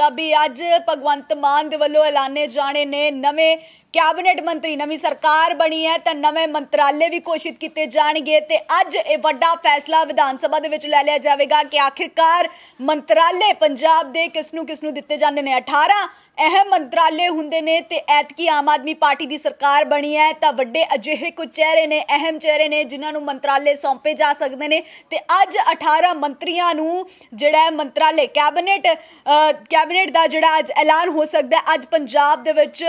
ਪੰਜਾਬੀ ਅੱਜ ਭਗਵੰਤ ਮਾਨ ਦੇ ਵੱਲੋਂ ਐਲਾਨੇ ਜਾਣੇ ਨੇ ਨਵੇਂ ਕੈਬਨਿਟ ਮੰਤਰੀ ਨਵੀਂ ਸਰਕਾਰ ਬਣੀ ਹੈ ਤਾਂ ਨਵੇਂ ਮੰਤਰਾਲੇ ਵੀ ਕੋਸ਼ਿਸ਼ ਕੀਤੇ ਜਾਣਗੇ ਤੇ ਅੱਜ ਇਹ ਵੱਡਾ ਫੈਸਲਾ ਵਿਧਾਨ ਸਭਾ ਦੇ ਵਿੱਚ ਲੈ ਲਿਆ ਜਾਵੇਗਾ ਕਿ ਆਖਿਰਕਾਰ ਮੰਤਰਾਲੇ ਪੰਜਾਬ ਦੇ ਕਿਸ ਨੂੰ ਕਿਸ ਨੂੰ ਦਿੱਤੇ ਜਾਂਦੇ ਨੇ 18 ਇਹ ਮੰਤਰਾਲੇ ਹੁੰਦੇ ਨੇ ਤੇ ਐਤਕੀ ਆਮ ਆਦਮੀ ਪਾਰਟੀ ਦੀ ਸਰਕਾਰ ਬਣੀ ਹੈ ਤਾਂ ਵੱਡੇ ਅਜਿਹੇ ਕੁ ਚਿਹਰੇ ਨੇ ਅਹਿਮ ਚਿਹਰੇ ਨੇ ਜਿਨ੍ਹਾਂ ਨੂੰ ਮੰਤਰਾਲੇ ਸੌਂਪੇ ਜਾ ਸਕਦੇ ਨੇ ਤੇ ਅੱਜ 18 ਮੰਤਰੀਆਂ ਨੂੰ ਜਿਹੜਾ ਮੰਤਰਾਲੇ ਕੈਬਨਿਟ ਕੈਬਨਿਟ ਦਾ ਜਿਹੜਾ ਅੱਜ ਐਲਾਨ ਹੋ ਸਕਦਾ ਹੈ ਅੱਜ ਪੰਜਾਬ ਦੇ ਵਿੱਚ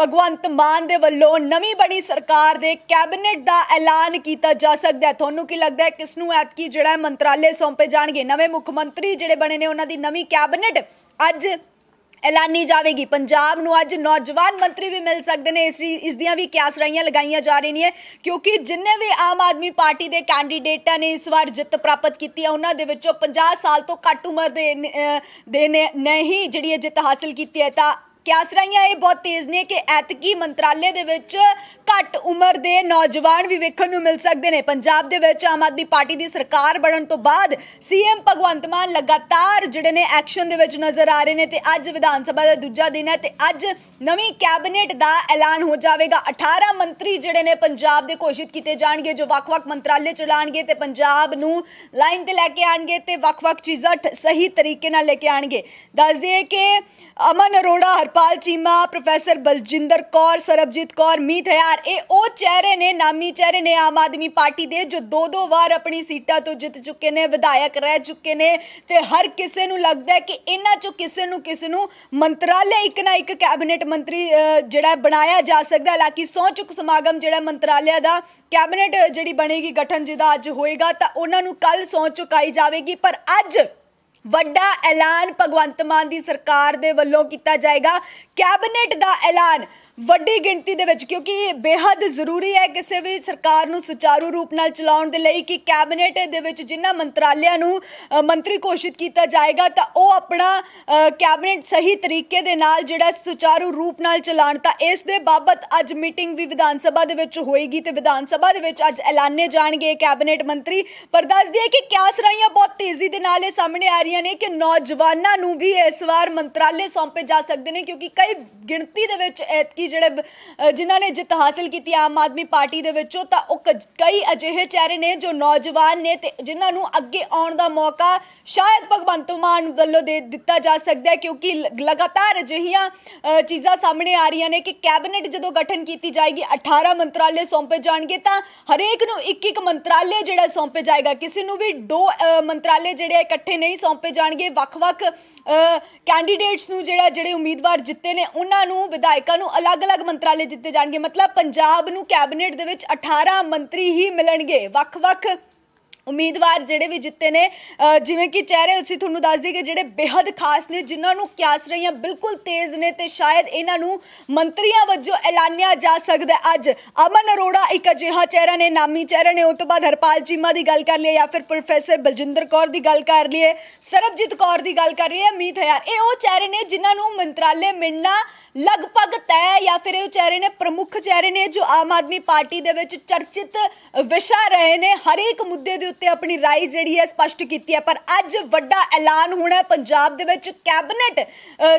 ਭਗਵੰਤ ਮਾਨ ਦੇ ਵੱਲੋਂ ਨਵੀਂ ਬਣੀ ਸਰਕਾਰ ਦੇ ਕੈਬਨਿਟ ਦਾ ਐਲਾਨ ਕੀਤਾ ਜਾ ਸਕਦਾ ਹੈ ਤੁਹਾਨੂੰ ਕੀ ਲੱਗਦਾ ਹੈ ਕਿਸ ਨੂੰ ਐਤਕੀ ਜਿਹੜਾ ਮੰਤਰਾਲੇ ਸੌਂਪੇ ਜਾਣਗੇ ਨਵੇਂ ਮੁੱਖ ਮੰਤਰੀ ਜਿਹੜੇ ਬਣੇ ਨੇ ਉਹਨਾਂ ਦੀ ਨਵੀਂ ਕੈਬਨਿਟ ਅੱਜ ਐਲਾਨੀ ਜਾਵੇਗੀ ਪੰਜਾਬ ਨੂੰ ਅੱਜ ਨੌਜਵਾਨ ਮੰਤਰੀ ਵੀ ਮਿਲ ਸਕਦੇ ਨੇ ਇਸ ਇਸ ਦੀਆਂ ਵੀ ਕਿਆਸਰਾਈਆਂ ਲਗਾਈਆਂ ਜਾ ਰਹੀਆਂ ਨੇ ਕਿਉਂਕਿ ਜਿੰਨੇ ਵੀ ਆਮ ਆਦਮੀ ਪਾਰਟੀ ਦੇ ਕੈਂਡੀਡੇਟਾਂ ਨੇ ਇਸ ਵਾਰ ਜਿੱਤ ਪ੍ਰਾਪਤ ਕੀਤੀ ਹੈ ਉਹਨਾਂ ਦੇ ਵਿੱਚੋਂ 50 ਸਾਲ ਤੋਂ ਘੱਟ ਉਮਰ ਦੇ ਦੇ ਨਹੀਂ ਜਿਹੜੀ ਜਿੱਤ ਹਾਸਲ ਕੀਤੀ ਹੈ ਤਾਂ ਰਹੀਆਂ ਇਹ ਬਹੁਤ ਤੇਜ਼ ਨੇ ਕਿ ਐਤਕੀ ਮੰਤਰਾਲੇ ਦੇ ਵਿੱਚ ਘੱਟ ਉਮਰ ਦੇ ਨੌਜਵਾਨ ਵੀ ਵੇਖਣ ਨੂੰ ਮਿਲ ਸਕਦੇ ਨੇ ਪੰਜਾਬ ਦੇ ਵਿੱਚ ਆਮ ਆਦਮੀ ਪਾਰਟੀ ਦੀ ਸਰਕਾਰ ਬਣਨ ਤੋਂ ਬਾਅਦ ਸੀਐਮ ਭਗਵੰਤ ਮਾਨ ਲਗਾਤਾਰ ਜਿਹੜੇ ਨੇ ਐਕਸ਼ਨ ਦੇ ਵਿੱਚ ਨਜ਼ਰ ਆ ਰਹੇ ਨੇ ਤੇ ਅੱਜ ਵਿਧਾਨ ਸਭਾ ਦਾ ਦੂਜਾ ਦਿਨ ਹੈ ਤੇ ਅੱਜ ਨਵੀਂ ਕੈਬਨਿਟ ਦਾ ਐਲਾਨ ਹੋ ਜਾਵੇਗਾ 18 ਮੰਤਰੀ ਜਿਹੜੇ ਨੇ ਪੰਜਾਬ ਦੇ ਘੋਸ਼ਿਤ ਕੀਤੇ ਜਾਣਗੇ ਜੋ ਵੱਖ-ਵੱਖ ਮੰਤਰਾਲੇ ਚਲਾਣਗੇ ਤੇ ਪੰਜਾਬ ਨੂੰ ਲਾਈਨ ਤੇ ਲੈ ਕੇ ਆਣਗੇ ਤੇ ਵੱਖ-ਵੱਖ ਚੀਜ਼ਾਂ ਸਹੀ ਤਰੀਕੇ ਨਾਲ ਲੈ ਕੇ ਆਣਗੇ ਦੱਸ ਦਈਏ ਕਿ ਅਮਨ ਅਰੋੜਾ ਹਰ ਹਰਪਾਲ ਚੀਮਾ ਪ੍ਰੋਫੈਸਰ ਬਲਜਿੰਦਰ ਕੌਰ ਸਰਬਜੀਤ ਕੌਰ ਮੀਤ ਹਯਾਰ ਇਹ ਉਹ ਚਿਹਰੇ ਨੇ ਨਾਮੀ ਚਿਹਰੇ ਨੇ ਆਮ ਆਦਮੀ ਪਾਰਟੀ ਦੇ ਜੋ ਦੋ ਦੋ ਵਾਰ ਆਪਣੀ ਸੀਟਾਂ ਤੋਂ ਜਿੱਤ ਚੁੱਕੇ ਨੇ ਵਿਧਾਇਕ ਰਹਿ ਚੁੱਕੇ ਨੇ ਤੇ ਹਰ ਕਿਸੇ ਨੂੰ ਲੱਗਦਾ ਹੈ ਕਿ ਇਹਨਾਂ ਚੋਂ ਕਿਸੇ ਨੂੰ ਕਿਸੇ ਨੂੰ ਮੰਤਰਾਲੇ ਇੱਕ ਨਾ ਇੱਕ ਕੈਬਨਿਟ ਮੰਤਰੀ ਜਿਹੜਾ ਬਣਾਇਆ ਜਾ ਸਕਦਾ ਹਾਲਾਂਕਿ ਸੌ ਚੁੱਕ ਸਮਾਗਮ ਜਿਹੜਾ ਮੰਤਰਾਲਿਆਂ ਦਾ ਕੈਬਨਿਟ ਜਿਹੜੀ ਬਣੇਗੀ ਗਠਨ ਜਿਹਦਾ ਅੱਜ ਹੋਏਗਾ ਤਾਂ ਉਹਨਾਂ ਨੂੰ ਕੱਲ ਸੌ ਚੁਕਾਈ ਜਾਵੇਗੀ ਪਰ ਅੱਜ ਵੱਡਾ ਐਲਾਨ ਭਗਵੰਤ ਮਾਨ ਦੀ ਸਰਕਾਰ ਦੇ ਵੱਲੋਂ ਕੀਤਾ ਜਾਏਗਾ ਕੈਬਨਿਟ ਦਾ ਐਲਾਨ ਵੱਡੀ ਗਿਣਤੀ ਦੇ ਵਿੱਚ ਕਿਉਂਕਿ ਇਹ ਬੇहद ਜ਼ਰੂਰੀ ਹੈ ਕਿਸੇ ਵੀ ਸਰਕਾਰ ਨੂੰ ਸੁਚਾਰੂ ਰੂਪ ਨਾਲ ਚਲਾਉਣ ਦੇ ਲਈ ਕਿ ਕੈਬਨਿਟ ਦੇ ਵਿੱਚ ਜਿੰਨਾ ਮੰਤਰਾਲਿਆਂ ਨੂੰ ਮੰਤਰੀ ਘੋਸ਼ਿਤ ਕੀਤਾ ਜਾਏਗਾ ਤਾਂ ਉਹ ਆਪਣਾ ਕੈਬਨਿਟ ਸਹੀ ਤਰੀਕੇ ਦੇ ਨਾਲ ਜਿਹੜਾ ਸੁਚਾਰੂ ਰੂਪ ਨਾਲ ਚਲਾਣ ਤਾਂ ਇਸ ਦੇ ਬਾਬਤ ਅੱਜ ਮੀਟਿੰਗ ਵੀ ਵਿਧਾਨ ਸਭਾ ਦੇ ਵਿੱਚ ਹੋਏਗੀ ਤੇ ਵਿਧਾਨ ਸਭਾ ਦੇ ਵਿੱਚ ਅੱਜ ਐਲਾਨੇ ਜਾਣਗੇ ਕੈਬਨਿਟ ਮੰਤਰੀ ਪਰ ਦੱਸ ਦਈਏ ਕਿ ਕਿਆ ਸਰਾਈਆਂ ਬਹੁਤ ਤੇਜ਼ੀ ਦੇ ਨਾਲ ਇਹ ਸਾਹਮਣੇ ਆ ਰਹੀਆਂ ਨੇ ਕਿ ਨੌਜਵਾਨਾਂ ਨੂੰ ਵੀ ਇਸ ਵਾਰ ਮੰਤਰਾਲੇ ਸੌਂਪੇ ਜਾ ਸਕਦੇ ਨੇ ਕਿਉਂਕਿ ਬਈ ਗਿਣਤੀ ਦੇ ਵਿੱਚ ਐਤਕੀ ਜਿਹੜੇ ਜਿਨ੍ਹਾਂ ਨੇ ਜਿੱਤ ਹਾਸਲ ਕੀਤੀ ਆਮ ਆਦਮੀ ਪਾਰਟੀ ਦੇ ਵਿੱਚੋਂ ਤਾਂ ਉਹ ਕਈ ਅਜਿਹੇ ਚਿਹਰੇ ਨੇ ਜੋ ਨੌਜਵਾਨ ਨੇ ਤੇ ਜਿਨ੍ਹਾਂ ਨੂੰ ਅੱਗੇ ਆਉਣ ਦਾ ਮੌਕਾ ਸ਼ਾਇਦ ਭਗਵੰਤ ਮਾਨ ਵੱਲੋਂ ਦੇ ਦਿੱਤਾ ਜਾ ਸਕਦਾ ਹੈ ਕਿਉਂਕਿ ਲਗਾਤਾਰ ਅਜਿਹੀਆਂ ਚੀਜ਼ਾਂ ਸਾਹਮਣੇ ਆ ਰਹੀਆਂ ਨੇ ਕਿ ਕੈਬਨਿਟ ਜਦੋਂ ਗਠਨ ਕੀਤੀ ਜਾਏਗੀ 18 ਮੰਤਰਾਲੇ ਸੌਂਪੇ ਜਾਣਗੇ ਤਾਂ ਹਰੇਕ ਨੂੰ ਇੱਕ ਇੱਕ ਮੰਤਰਾਲੇ ਜਿਹੜਾ ਸੌਂਪੇ ਜਾਏਗਾ ਕਿਸੇ ਨੂੰ ਵੀ ਦੋ ਮੰਤਰਾਲੇ ਜਿਹੜੇ ਇਕੱਠੇ ਨਹੀਂ ਸੌਂਪੇ ਜਾਣਗੇ ਵੱਖ-ਵੱਖ ਕੈਂਡੀਡੇਟਸ ਨੂੰ ਜਿਹੜਾ ਜਿਹੜੇ ਉਮੀਦਵਾਰ ਜਿੱਤੇ ਹੁੰਦੇ ਨੇ ਉਹਨਾਂ ਨੂੰ ਵਿਧਾਇਕਾਂ ਨੂੰ ਅਲੱਗ-ਅਲੱਗ ਮੰਤਰਾਲੇ ਦਿੱਤੇ ਜਾਣਗੇ ਮਤਲਬ ਪੰਜਾਬ ਨੂੰ ਕੈਬਨਿਟ ਦੇ ਵਿੱਚ 18 ਮੰਤਰੀ ਹੀ ਮਿਲਣਗੇ ਵੱਖ-ਵੱਖ ਉਮੀਦਵਾਰ ਜਿਹੜੇ ਵੀ ਜਿੱਤੇ ਨੇ ਜਿਵੇਂ ਕਿ ਚਿਹਰੇ ਅਸੀਂ ਤੁਹਾਨੂੰ ਦੱਸ ਦਈਏ ਕਿ ਜਿਹੜੇ ਬੇहद ਖਾਸ ਨੇ ਜਿਨ੍ਹਾਂ ਨੂੰ ਕਿਆਸ ਰਹੀਆਂ ਬਿਲਕੁਲ ਤੇਜ਼ ਨੇ ਤੇ ਸ਼ਾਇਦ ਇਹਨਾਂ ਨੂੰ ਮੰਤਰੀਆਂ ਵੱਜੋਂ ਐਲਾਨਿਆ ਜਾ ਸਕਦਾ ਅੱਜ ਅਮਨ ਅਰੋੜਾ ਇੱਕ ਅਜਿਹਾ ਚਿਹਰਾ ਨੇ ਨਾਮੀ ਚਿਹਰਾ ਨੇ ਉਸ ਤੋਂ ਬਾਅਦ ਹਰਪਾਲ ਚੀਮਾ ਦੀ ਗੱਲ ਕਰ ਲਈਏ ਜਾਂ ਫਿਰ ਪ੍ਰੋਫੈਸਰ ਬਲਜਿੰਦਰ ਕੌਰ ਦੀ ਗੱਲ ਕਰ ਲਈਏ ਸਰਬਜੀਤ ਕੌਰ ਦੀ ਗੱਲ ਕਰ ਰਹੀ ਹੈ ਮੀਤ ਯਾਰ ਇਹ ਉਹ ਚਿਹਰੇ ਨੇ ਜਿਨ੍ਹਾਂ ਨੂੰ ਮੰਤਰਾਲੇ ਮਿਲਣਾ ਲਗਭਗ ਤੈ ਜਾਂ ਫਿਰ ਇਹ ਚਿਹਰੇ ਨੇ ਪ੍ਰਮੁੱਖ ਚਿਹਰੇ ਨੇ ਜੋ ਆਮ ਆਦਮੀ ਪਾਰਟੀ ਦੇ ਵਿੱਚ ਚਰਚਿਤ ਵਿਸ਼ਾ ਰਹੇ ਨੇ ਹਰੇਕ ਮੁੱਦੇ ਦੇ ਉੱਤੇ ਆਪਣੀ رائے ਜਿਹੜੀ ਹੈ ਸਪਸ਼ਟ ਕੀਤੀ ਹੈ ਪਰ ਅੱਜ ਵੱਡਾ ਐਲਾਨ ਹੋਣਾ ਹੈ ਪੰਜਾਬ ਦੇ ਵਿੱਚ ਕੈਬਨਿਟ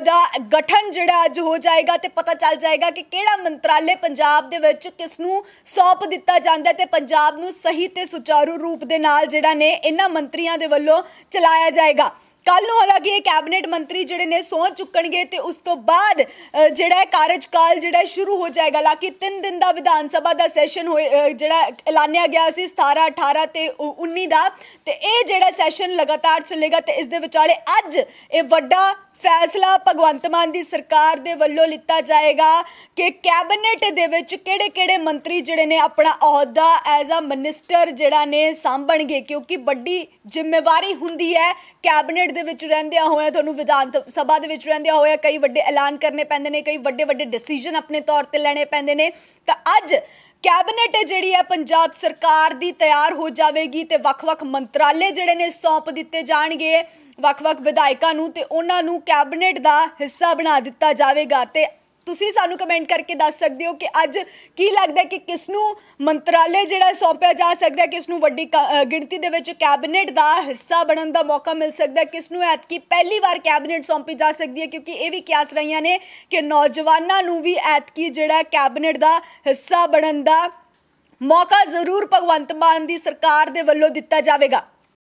ਦਾ ਗਠਨ ਜਿਹੜਾ ਅੱਜ ਹੋ ਜਾਏਗਾ ਤੇ ਪਤਾ ਚੱਲ ਜਾਏਗਾ ਕਿ ਕਿਹੜਾ ਮੰਤਰਾਲੇ ਪੰਜਾਬ ਦੇ ਵਿੱਚ ਕਿਸ ਨੂੰ ਸੌਂਪ ਦਿੱਤਾ ਜਾਂਦਾ ਤੇ ਪੰਜਾਬ ਨੂੰ ਸਹੀ ਤੇ ਸੁਚਾਰੂ ਰੂਪ ਦੇ ਨਾਲ ਜਿਹੜਾ ਨੇ ਇਹਨਾਂ ਮੰਤਰੀਆਂ ਦੇ ਵੱਲੋਂ ਚਲਾਇਆ ਜਾਏਗਾ ਕੱਲ ਨੂੰ ਹਾਲਾਂਕਿ ਇਹ ਕੈਬਨਿਟ ਮੰਤਰੀ ਜਿਹੜੇ ਨੇ ਸੌਂ ਚੁੱਕਣਗੇ ਤੇ ਉਸ ਤੋਂ ਬਾਅਦ ਜਿਹੜਾ ਹੈ ਕਾਰਜਕਾਲ ਜਿਹੜਾ ਸ਼ੁਰੂ ਹੋ ਜਾਏਗਾ ਲਾਕੀ 3 ਦਿਨ ਦਾ ਵਿਧਾਨ ਸਭਾ ਦਾ ਸੈਸ਼ਨ ਹੋਏ ਜਿਹੜਾ ਐਲਾਨਿਆ ਗਿਆ ਸੀ 17 18 ਤੇ 19 ਦਾ ਤੇ ਇਹ ਜਿਹੜਾ ਸੈਸ਼ਨ ਲਗਾਤਾਰ ਚੱਲੇਗਾ ਤੇ ਇਸ ਦੇ ਵਿਚਾਲੇ ਅੱਜ ਇਹ ਵੱਡਾ ਫੈਸਲਾ ਭਗਵੰਤ ਮਾਨ ਦੀ ਸਰਕਾਰ ਦੇ ਵੱਲੋਂ ਲਿੱਤਾ ਜਾਏਗਾ ਕਿ ਕੈਬਨਿਟ ਦੇ ਵਿੱਚ ਕਿਹੜੇ-ਕਿਹੜੇ ਮੰਤਰੀ ਜਿਹੜੇ ਨੇ ਆਪਣਾ ਅਹੁਦਾ ਐਜ਼ ਅ ਮਿਨਿਸਟਰ ਜਿਹੜਾ ਨੇ ਸੰਭਣਗੇ ਕਿਉਂਕਿ ਵੱਡੀ ਜ਼ਿੰਮੇਵਾਰੀ ਹੁੰਦੀ ਹੈ ਕੈਬਨਿਟ ਦੇ ਵਿੱਚ ਰਹਿੰਦਿਆਂ ਹੋਇਆ ਤੁਹਾਨੂੰ ਵਿਧਾਨ ਸਭਾ ਦੇ ਵਿੱਚ ਰਹਿੰਦਿਆਂ ਹੋਇਆ ਕਈ ਵੱਡੇ ਐਲਾਨ ਕਰਨੇ ਪੈਂਦੇ ਨੇ ਕਈ ਵੱਡੇ-ਵੱਡੇ ਡਿਸੀਜਨ ਆਪਣੇ ਤੌਰ ਤੇ ਲੈਣੇ ਪੈਂਦੇ ਨੇ ਤਾਂ ਅੱਜ ਕੈਬਨਿਟ ਜਿਹੜੀ ਹੈ ਪੰਜਾਬ ਸਰਕਾਰ ਦੀ ਤਿਆਰ ਹੋ ਜਾਵੇਗੀ ਤੇ ਵੱਖ-ਵੱਖ ਮੰਤਰਾਲੇ ਜਿਹੜੇ ਨੇ ਸੌਂਪ ਦਿੱਤੇ ਜਾਣਗੇ ਵੱਖ-ਵੱਖ ਵਿਧਾਇਕਾਂ ਨੂੰ ਤੇ ਉਹਨਾਂ ਨੂੰ ਕੈਬਨਿਟ ਦਾ ਹਿੱਸਾ ਬਣਾ ਦਿੱਤਾ ਜਾਵੇਗਾ ਤੇ ਤੁਸੀਂ ਸਾਨੂੰ ਕਮੈਂਟ ਕਰਕੇ ਦੱਸ ਸਕਦੇ ਹੋ ਕਿ ਅੱਜ ਕੀ ਲੱਗਦਾ ਕਿ ਕਿਸ ਨੂੰ ਮੰਤਰਾਲੇ ਜਿਹੜਾ ਸੌਂਪਿਆ ਜਾ ਸਕਦਾ ਕਿਸ ਨੂੰ ਵੱਡੀ ਗਿਣਤੀ ਦੇ ਵਿੱਚ ਕੈਬਨਿਟ ਦਾ ਹਿੱਸਾ ਬਣਨ ਦਾ ਮੌਕਾ ਮਿਲ ਸਕਦਾ ਕਿਸ ਨੂੰ ਐਤਕੀ ਪਹਿਲੀ ਵਾਰ ਕੈਬਨਿਟ ਸੌਂਪੀ ਜਾ ਸਕਦੀ ਹੈ ਕਿਉਂਕਿ ਇਹ ਵੀ ਕਿਆਸ ਰਹੀਆਂ ਨੇ ਕਿ ਨੌਜਵਾਨਾਂ ਨੂੰ ਵੀ ਐਤਕੀ ਜਿਹੜਾ ਕੈਬਨਿਟ ਦਾ ਹਿੱਸਾ ਬਣਨ ਦਾ ਮੌਕਾ ਜ਼ਰੂਰ ਭਗਵੰਤ ਮਾਨ ਦੀ ਸਰਕਾਰ ਦੇ ਵੱਲੋਂ ਦਿੱਤਾ ਜਾਵੇਗਾ